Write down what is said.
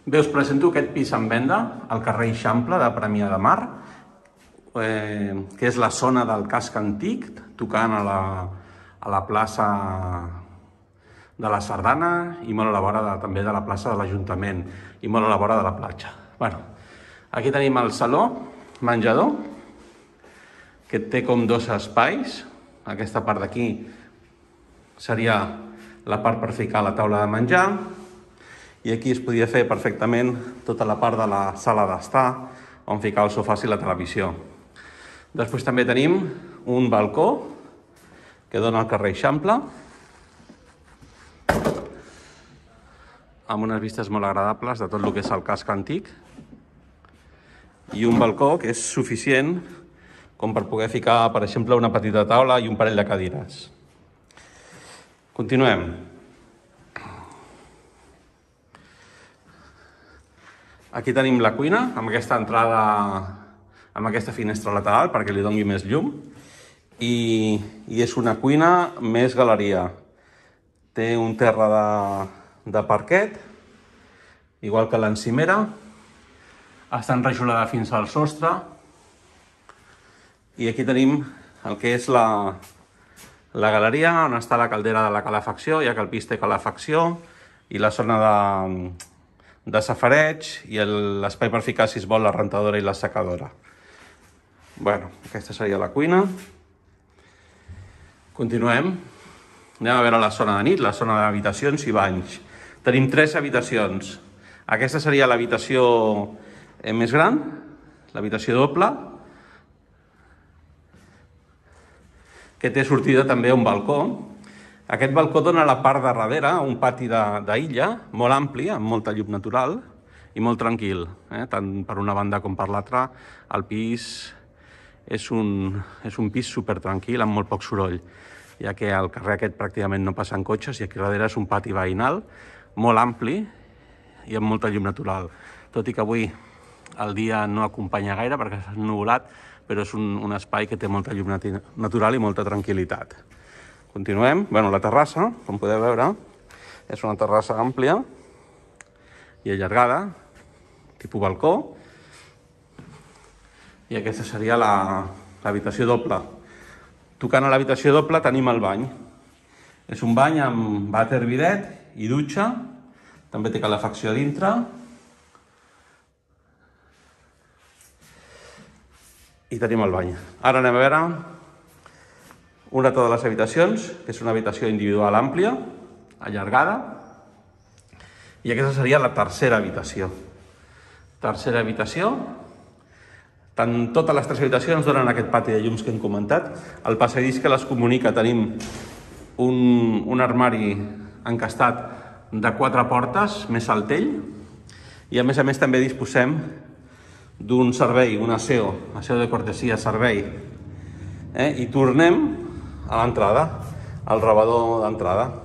Bé, us presento aquest pis en venda al carrer Eixample de Premià de Mar, eh, que és la zona del casc antic, tocant a la, a la plaça de la Sardana i molt a la vora de, també de la plaça de l'Ajuntament i molt a la vora de la platja. Bueno, aquí tenim el saló, menjador, que té com dos espais. Aquesta part d'aquí seria la part per ficar la taula de menjar i aquí es podia fer perfectament tota la part de la sala d'estar on ficar el sofà i la televisió. Després també tenim un balcó que dona al carrer Eixample amb unes vistes molt agradables de tot el que és el casc antic i un balcó que és suficient com per poder ficar, per exemple, una petita taula i un parell de cadires. Continuem. Aquí tenim la cuina, amb aquesta entrada, amb aquesta finestra lateral perquè li dongui més llum. I, i és una cuina més galeria. Té un terra de, de parquet, igual que l'encimera. Està enrejolada fins al sostre. I aquí tenim el que és la, la galeria on està la caldera de la calefacció, ja que el pis té calefacció, i la zona de, de safareig i l'espai per ficar, si es vol, la rentadora i la secadora. bueno, aquesta seria la cuina. Continuem. Anem a veure la zona de nit, la zona d'habitacions i banys. Tenim tres habitacions. Aquesta seria l'habitació eh, més gran, l'habitació doble, que té sortida també a un balcó, aquest balcó dona a la part de darrere, un pati d'illa, molt ampli, amb molta llum natural i molt tranquil, eh? tant per una banda com per l'altra. El pis és un, és un pis super tranquil, amb molt poc soroll, ja que al carrer aquest pràcticament no passen cotxes i aquí darrere és un pati veïnal molt ampli i amb molta llum natural. Tot i que avui el dia no acompanya gaire perquè s'ha ennubulat, però és un, un espai que té molta llum natural i molta tranquil·litat. Continuem. Bueno, la terrassa, com podeu veure, és una terrassa àmplia i allargada, tipus balcó. I aquesta seria l'habitació doble. Tocant a l'habitació doble tenim el bany. És un bany amb vàter bidet i dutxa. També té calefacció a dintre. I tenim el bany. Ara anem a veure una altra de les habitacions, que és una habitació individual àmplia, allargada, i aquesta seria la tercera habitació. Tercera habitació, tant totes les tres habitacions donen aquest pati de llums que hem comentat. El passadís que les comunica tenim un, un armari encastat de quatre portes, més altell, tell, i a més a més també disposem d'un servei, una SEO, aseo SEO de cortesia, servei. Eh? I tornem a la entrada, al rabado de entrada.